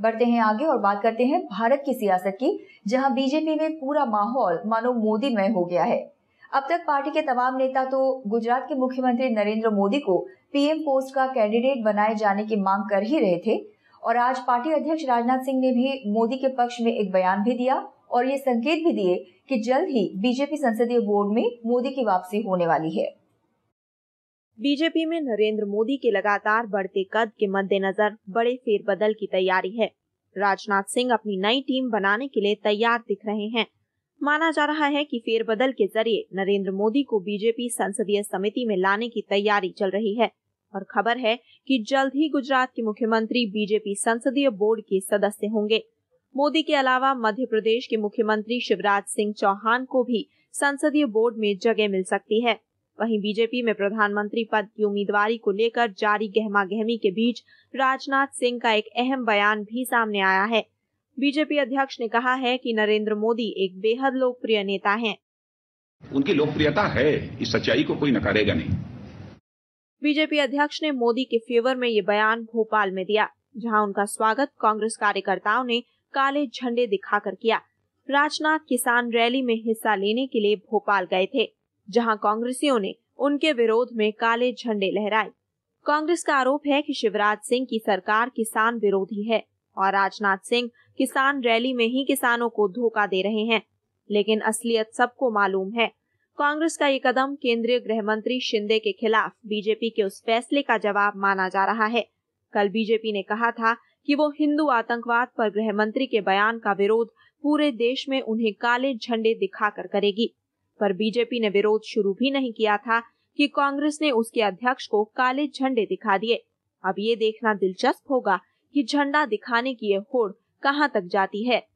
बढ़ते हैं आगे और बात करते हैं भारत की सियासत की जहां बीजेपी में पूरा माहौल मानो मोदीमय हो गया है अब तक पार्टी के तमाम नेता तो गुजरात के मुख्यमंत्री नरेंद्र मोदी को पीएम पोस्ट का कैंडिडेट बनाए जाने की मांग कर ही रहे थे और आज पार्टी अध्यक्ष राजनाथ सिंह ने भी मोदी के पक्ष में एक बयान भी दिया और ये संकेत भी दिए कि जल्द ही बीजेपी संसदीय बोर्ड में मोदी की वापसी होने वाली है बीजेपी में नरेंद्र मोदी के लगातार बढ़ते कद के मद्देनजर बड़े फेरबदल की तैयारी है राजनाथ सिंह अपनी नई टीम बनाने के लिए तैयार दिख रहे हैं माना जा रहा है कि फेरबदल के जरिए नरेंद्र मोदी को बीजेपी संसदीय समिति में लाने की तैयारी चल रही है और खबर है कि जल्द ही गुजरात के मुख्यमंत्री बीजेपी संसदीय बोर्ड के सदस्य होंगे मोदी के अलावा मध्य प्रदेश के मुख्यमंत्री शिवराज सिंह चौहान को भी संसदीय बोर्ड में जगह मिल सकती है वहीं बीजेपी में प्रधानमंत्री पद की उम्मीदवारी को लेकर जारी गहमा गहमी के बीच राजनाथ सिंह का एक अहम बयान भी सामने आया है बीजेपी अध्यक्ष ने कहा है कि नरेंद्र मोदी एक बेहद लोकप्रिय नेता हैं। उनकी लोकप्रियता है इस सच्चाई को कोई नकारेगा नहीं बीजेपी अध्यक्ष ने मोदी के फेवर में ये बयान भोपाल में दिया जहां उनका स्वागत कांग्रेस कार्यकर्ताओं ने काले झंडे दिखाकर किया राजनाथ किसान रैली में हिस्सा लेने के लिए भोपाल गए थे जहां कांग्रेसियों ने उनके विरोध में काले झंडे लहराए कांग्रेस का आरोप है कि शिवराज सिंह की सरकार किसान विरोधी है और राजनाथ सिंह किसान रैली में ही किसानों को धोखा दे रहे हैं लेकिन असलियत सबको मालूम है कांग्रेस का ये कदम केंद्रीय गृह मंत्री शिंदे के खिलाफ बीजेपी के उस फैसले का जवाब माना जा रहा है कल बीजेपी ने कहा था कि वो हिंदू आतंकवाद पर गृह मंत्री के बयान का विरोध पूरे देश में उन्हें काले झंडे दिखाकर करेगी पर बीजेपी ने विरोध शुरू भी नहीं किया था कि कांग्रेस ने उसके अध्यक्ष को काले झंडे दिखा दिए अब ये देखना दिलचस्प होगा कि झंडा दिखाने की यह होड़ कहां तक जाती है